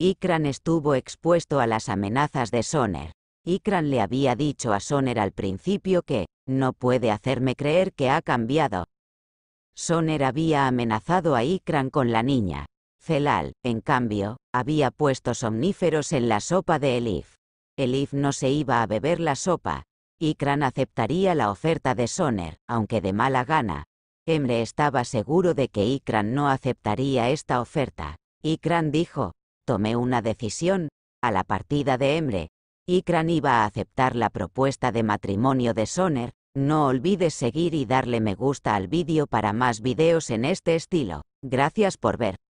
Ikran estuvo expuesto a las amenazas de Soner. Ikran le había dicho a Soner al principio que, no puede hacerme creer que ha cambiado. Soner había amenazado a Ikran con la niña. Celal, en cambio, había puesto somníferos en la sopa de Elif. Elif no se iba a beber la sopa. Ikran aceptaría la oferta de Soner, aunque de mala gana. Emre estaba seguro de que Ikran no aceptaría esta oferta. Ikran dijo, tomé una decisión, a la partida de Emre, Ikran iba a aceptar la propuesta de matrimonio de Soner, no olvides seguir y darle me gusta al vídeo para más vídeos en este estilo. Gracias por ver.